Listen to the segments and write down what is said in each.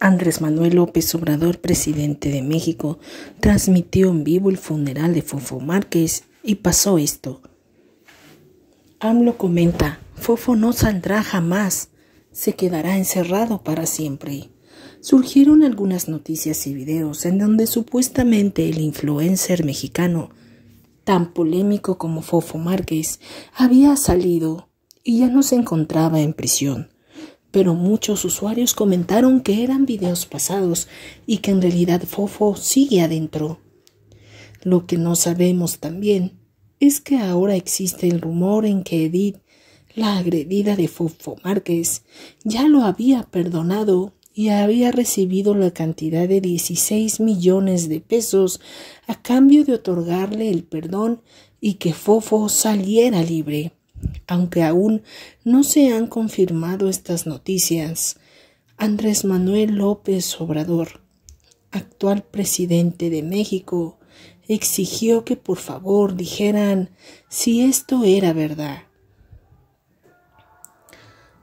Andrés Manuel López Obrador, presidente de México, transmitió en vivo el funeral de Fofo Márquez y pasó esto. AMLO comenta, Fofo no saldrá jamás, se quedará encerrado para siempre. Surgieron algunas noticias y videos en donde supuestamente el influencer mexicano, tan polémico como Fofo Márquez, había salido y ya no se encontraba en prisión pero muchos usuarios comentaron que eran videos pasados y que en realidad Fofo sigue adentro. Lo que no sabemos también es que ahora existe el rumor en que Edith, la agredida de Fofo Márquez, ya lo había perdonado y había recibido la cantidad de 16 millones de pesos a cambio de otorgarle el perdón y que Fofo saliera libre. Aunque aún no se han confirmado estas noticias, Andrés Manuel López Obrador, actual presidente de México, exigió que por favor dijeran si esto era verdad.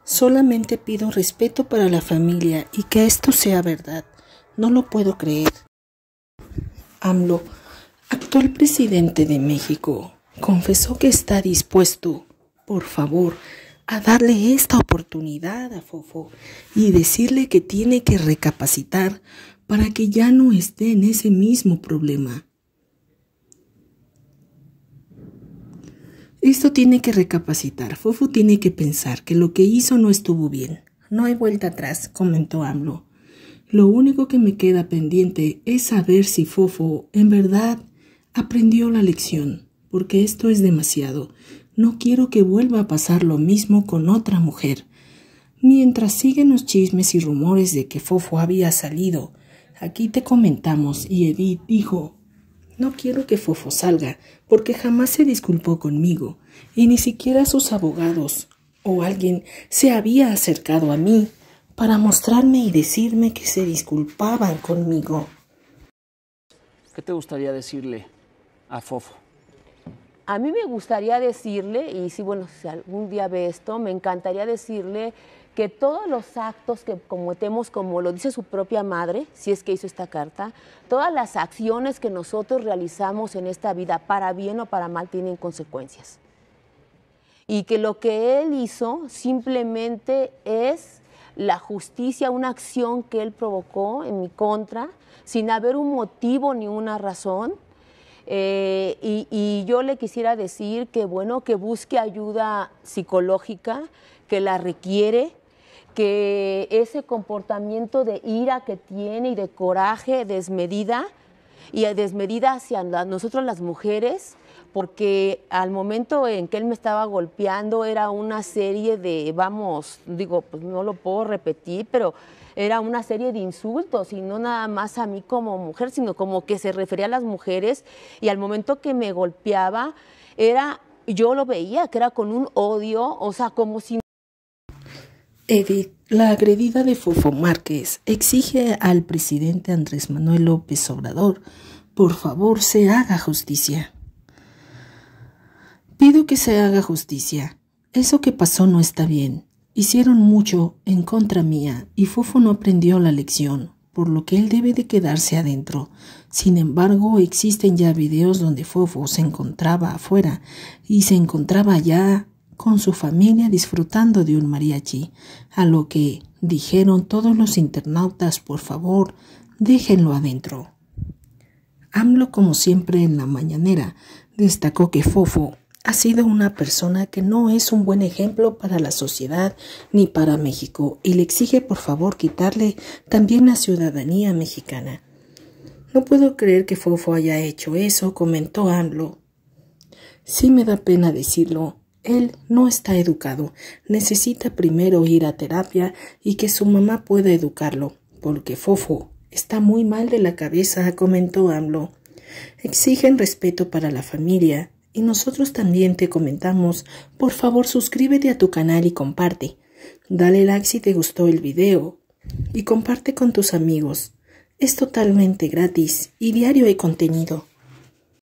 Solamente pido respeto para la familia y que esto sea verdad. No lo puedo creer. AMLO, actual presidente de México, confesó que está dispuesto por favor, a darle esta oportunidad a Fofo y decirle que tiene que recapacitar para que ya no esté en ese mismo problema. Esto tiene que recapacitar. Fofo tiene que pensar que lo que hizo no estuvo bien. No hay vuelta atrás, comentó AMLO. Lo único que me queda pendiente es saber si Fofo en verdad aprendió la lección, porque esto es demasiado. No quiero que vuelva a pasar lo mismo con otra mujer. Mientras siguen los chismes y rumores de que Fofo había salido, aquí te comentamos y Edith dijo, no quiero que Fofo salga, porque jamás se disculpó conmigo, y ni siquiera sus abogados o alguien se había acercado a mí para mostrarme y decirme que se disculpaban conmigo. ¿Qué te gustaría decirle a Fofo? A mí me gustaría decirle, y si bueno, si algún día ve esto, me encantaría decirle que todos los actos que cometemos, como lo dice su propia madre, si es que hizo esta carta, todas las acciones que nosotros realizamos en esta vida, para bien o para mal, tienen consecuencias. Y que lo que él hizo simplemente es la justicia, una acción que él provocó en mi contra, sin haber un motivo ni una razón, eh, y, y, yo le quisiera decir que, bueno, que busque ayuda psicológica, que la requiere, que ese comportamiento de ira que tiene y de coraje desmedida, y desmedida hacia nosotros las mujeres, porque al momento en que él me estaba golpeando era una serie de, vamos, digo, pues no lo puedo repetir, pero era una serie de insultos y no nada más a mí como mujer, sino como que se refería a las mujeres y al momento que me golpeaba era, yo lo veía que era con un odio, o sea, como si... Edith, la agredida de Fofo Márquez exige al presidente Andrés Manuel López Obrador, por favor, se haga justicia. Pido que se haga justicia. Eso que pasó no está bien. Hicieron mucho en contra mía y Fofo no aprendió la lección, por lo que él debe de quedarse adentro. Sin embargo, existen ya videos donde Fofo se encontraba afuera y se encontraba ya con su familia disfrutando de un mariachi, a lo que dijeron todos los internautas, por favor, déjenlo adentro. AMLO, como siempre en la mañanera, destacó que Fofo ha sido una persona que no es un buen ejemplo para la sociedad ni para México y le exige por favor quitarle también la ciudadanía mexicana. No puedo creer que Fofo haya hecho eso, comentó AMLO. Sí me da pena decirlo. Él no está educado. Necesita primero ir a terapia y que su mamá pueda educarlo, porque Fofo está muy mal de la cabeza, comentó AMLO. Exigen respeto para la familia, y nosotros también te comentamos, por favor suscríbete a tu canal y comparte. Dale like si te gustó el video y comparte con tus amigos. Es totalmente gratis y diario hay contenido.